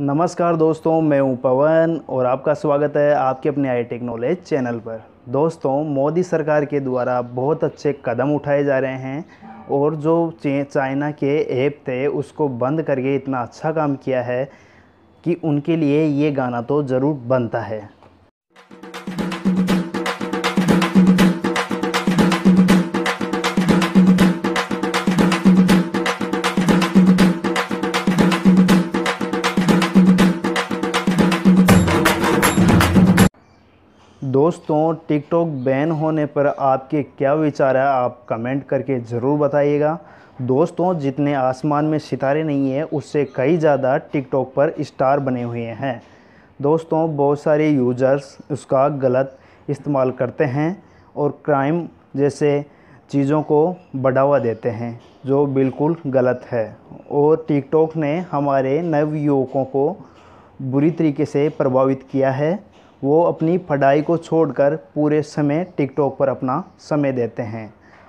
नमस्कार दोस्तों मैं हूं पवन और आपका स्वागत है आपके अपने आई टेक नॉलेज चैनल पर दोस्तों मोदी सरकार के द्वारा बहुत अच्छे कदम उठाए जा रहे हैं और जो चाइना के ऐप थे उसको बंद करके इतना अच्छा काम किया है कि उनके लिए ये गाना तो ज़रूर बनता है दोस्तों टिकटॉक बैन होने पर आपके क्या विचार है आप कमेंट करके ज़रूर बताइएगा दोस्तों जितने आसमान में सितारे नहीं हैं उससे कई ज़्यादा टिकटॉक पर स्टार बने हुए हैं दोस्तों बहुत सारे यूजर्स उसका गलत इस्तेमाल करते हैं और क्राइम जैसे चीज़ों को बढ़ावा देते हैं जो बिल्कुल गलत है और टिकटॉक ने हमारे नवयुवकों को बुरी तरीके से प्रभावित किया है वो अपनी पढ़ाई को छोड़कर पूरे समय टिकटॉक पर अपना समय देते हैं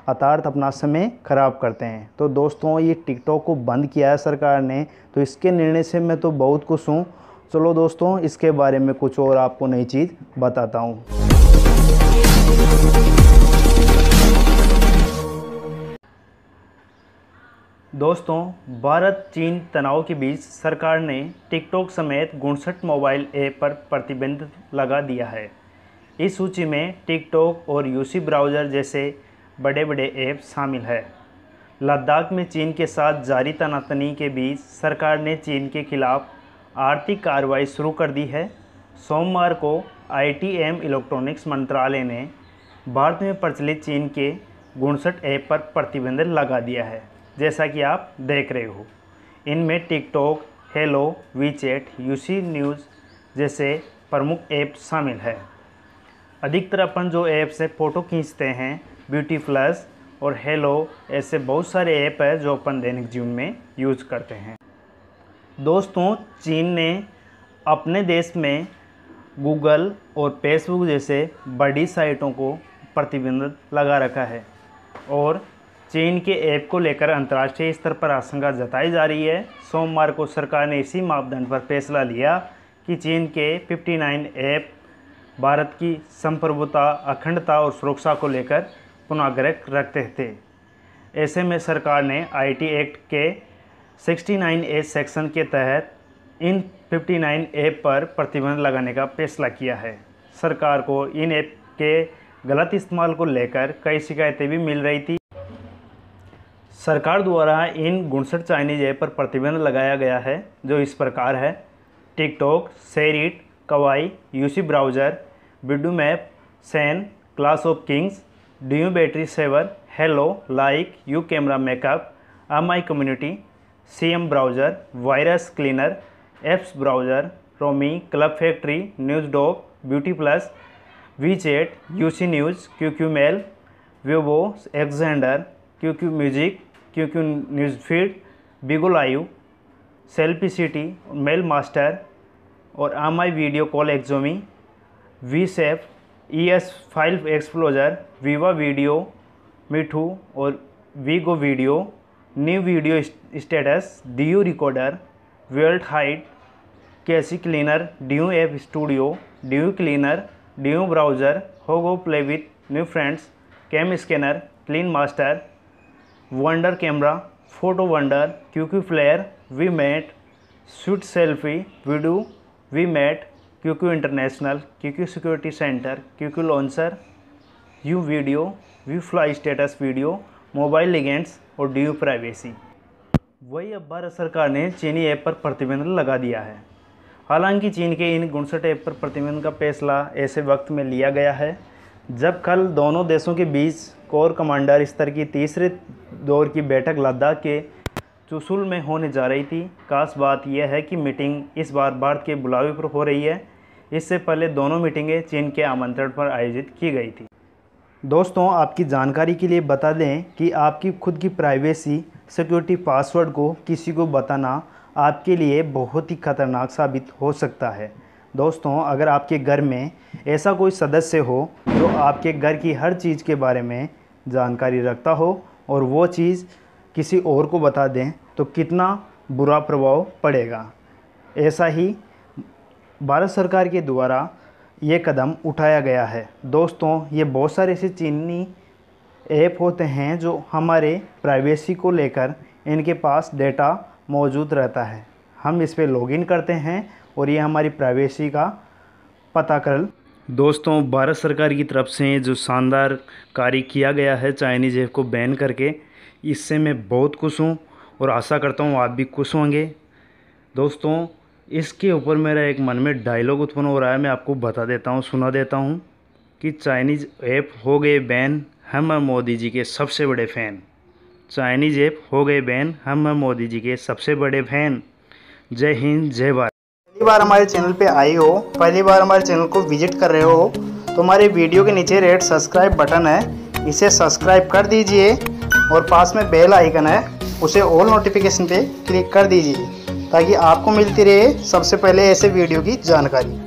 अर्थात अपना समय ख़राब करते हैं तो दोस्तों ये टिकटॉक को बंद किया है सरकार ने तो इसके निर्णय से मैं तो बहुत खुश हूँ चलो दोस्तों इसके बारे में कुछ और आपको नई चीज़ बताता हूँ दोस्तों भारत चीन तनाव के बीच सरकार ने टिकटॉक समेत उनसठ मोबाइल ऐप पर प्रतिबंध लगा दिया है इस सूची में टिकटॉक और यूसी ब्राउज़र जैसे बड़े बड़े ऐप शामिल है लद्दाख में चीन के साथ जारी तनातनी के बीच सरकार ने चीन के खिलाफ आर्थिक कार्रवाई शुरू कर दी है सोमवार को आईटीएम इलेक्ट्रॉनिक्स मंत्रालय ने भारत में प्रचलित चीन के उनसठ ऐप पर प्रतिबंध लगा दिया है जैसा कि आप देख रहे हो इनमें TikTok Helo WeChat UC News जैसे प्रमुख ऐप शामिल है अधिकतर अपन जो ऐप से फ़ोटो खींचते हैं ब्यूटी प्लस और हेलो ऐसे बहुत सारे ऐप है जो अपन दैनिक जीवन में यूज करते हैं दोस्तों चीन ने अपने देश में गूगल और फेसबुक जैसे बड़ी साइटों को प्रतिबंध लगा रखा है और चीन के ऐप को लेकर अंतर्राष्ट्रीय स्तर पर आशंका जताई जा रही है सोमवार को सरकार ने इसी मापदंड पर फैसला लिया कि चीन के 59 ऐप भारत की संप्रभुता अखंडता और सुरक्षा को लेकर पुनाग्रह रखते थे ऐसे में सरकार ने आईटी एक्ट के 69 ए सेक्शन के तहत इन 59 ऐप पर प्रतिबंध लगाने का फैसला किया है सरकार को इन ऐप के गलत इस्तेमाल को लेकर कई शिकायतें भी मिल रही थी सरकार द्वारा इन गुणसठ चाइनीज ऐप पर प्रतिबंध लगाया गया है जो इस प्रकार है TikTok SHAREit Kwai UC browser Baidu map सैन clash of kings DU battery saver Helo like you camera makeup M I community C M browser virus cleaner apps browser रोमी club factory news dog beauty plus we chat U C news Q Q mail Weibo एग्जेंडर Q Q music क्योंकि news feed बिगुल आयु selfie city mail master और आम आई video call एक्जोमी वी सेफ ई S file explorer viva video मिठू और Vigo video new video status U recorder world हाइट कैसी cleaner DU F studio DU cleaner DU browser hago play with new friends cam scanner clean master wonder camera photo wonder QQ player we mate sweet selfie वीडू we mate QQ international QQ security center QQ launcher U video V fly status video mobile legends और U privacy वही अब भारत सरकार ने चीनी app पर प्रतिबंध लगा दिया है हालांकि चीन के इन गुणसठ ऐप पर प्रतिबंध का फैसला ऐसे वक्त में लिया गया है जब कल दोनों देशों के बीच कोर कमांडर स्तर की तीसरे दौर की बैठक लद्दाख के चुसुल में होने जा रही थी खास बात यह है कि मीटिंग इस बार भारत के बुलावे पर हो रही है इससे पहले दोनों मीटिंगें चीन के आमंत्रण पर आयोजित की गई थी दोस्तों आपकी जानकारी के लिए बता दें कि आपकी खुद की प्राइवेसी सिक्योरिटी पासवर्ड को किसी को बताना आपके लिए बहुत ही खतरनाक साबित हो सकता है दोस्तों अगर आपके घर में ऐसा कोई सदस्य हो जो आपके घर की हर चीज़ के बारे में जानकारी रखता हो और वो चीज़ किसी और को बता दें तो कितना बुरा प्रभाव पड़ेगा ऐसा ही भारत सरकार के द्वारा ये कदम उठाया गया है दोस्तों ये बहुत सारे ऐसे चीनी ऐप होते हैं जो हमारे प्राइवेसी को लेकर इनके पास डेटा मौजूद रहता है हम इस पर लॉगिन करते हैं और ये हमारी प्राइवेसी का पता कर दोस्तों भारत सरकार की तरफ से जो शानदार कार्य किया गया है चाइनीज़ ऐप को बैन करके इससे मैं बहुत खुश हूँ और आशा करता हूँ आप भी खुश होंगे दोस्तों इसके ऊपर मेरा एक मन में डायलॉग उत्पन्न हो रहा है मैं आपको बता देता हूँ सुना देता हूँ कि चाइनीज़ ऐप हो गए बैन हम मोदी जी के सबसे बड़े फ़ैन चाइनीज़ ऐप हो गए बैन हम मोदी जी के सबसे बड़े फ़ैन जय हिंद जय भारत पहली बार हमारे चैनल पे आए हो पहली बार हमारे चैनल को विजिट कर रहे हो तो हमारे वीडियो के नीचे रेड सब्सक्राइब बटन है इसे सब्सक्राइब कर दीजिए और पास में बेल आइकन है उसे ऑल नोटिफिकेशन पे क्लिक कर दीजिए ताकि आपको मिलती रहे सबसे पहले ऐसे वीडियो की जानकारी